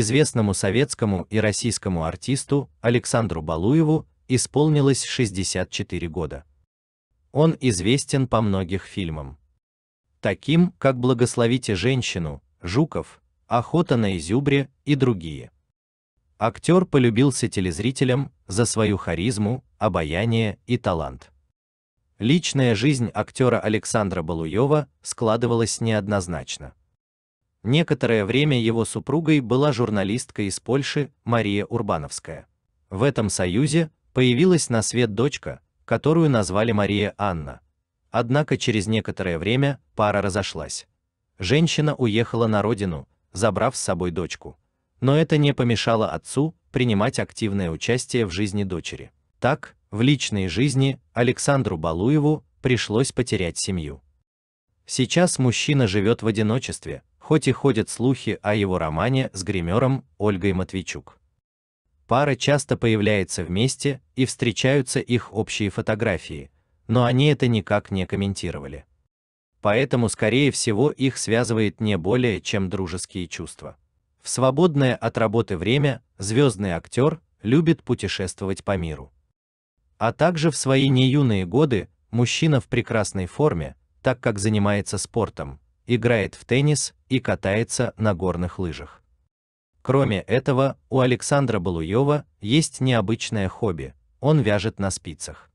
известному советскому и российскому артисту Александру Балуеву исполнилось 64 года. Он известен по многих фильмам, таким как «Благословите женщину», «Жуков», «Охота на изюбре» и другие. Актер полюбился телезрителям за свою харизму, обаяние и талант. Личная жизнь актера Александра Балуева складывалась неоднозначно. Некоторое время его супругой была журналистка из Польши Мария Урбановская. В этом союзе появилась на свет дочка, которую назвали Мария Анна. Однако через некоторое время пара разошлась. Женщина уехала на родину, забрав с собой дочку. Но это не помешало отцу принимать активное участие в жизни дочери. Так, в личной жизни Александру Балуеву пришлось потерять семью. Сейчас мужчина живет в одиночестве, хоть и ходят слухи о его романе с гримером Ольгой Матвейчук. Пара часто появляется вместе и встречаются их общие фотографии, но они это никак не комментировали. Поэтому, скорее всего, их связывает не более, чем дружеские чувства. В свободное от работы время звездный актер любит путешествовать по миру. А также в свои неюные годы мужчина в прекрасной форме, так как занимается спортом, играет в теннис и катается на горных лыжах. Кроме этого, у Александра Балуева есть необычное хобби. Он вяжет на спицах.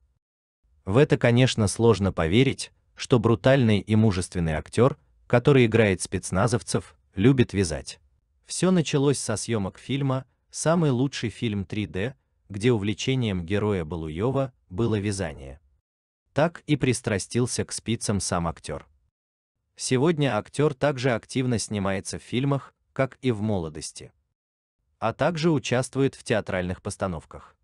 В это, конечно, сложно поверить, что брутальный и мужественный актер, который играет спецназовцев, любит вязать. Все началось со съемок фильма «Самый лучший фильм 3D», где увлечением героя Балуева было вязание. Так и пристрастился к спицам сам актер. Сегодня актер также активно снимается в фильмах, как и в молодости, а также участвует в театральных постановках.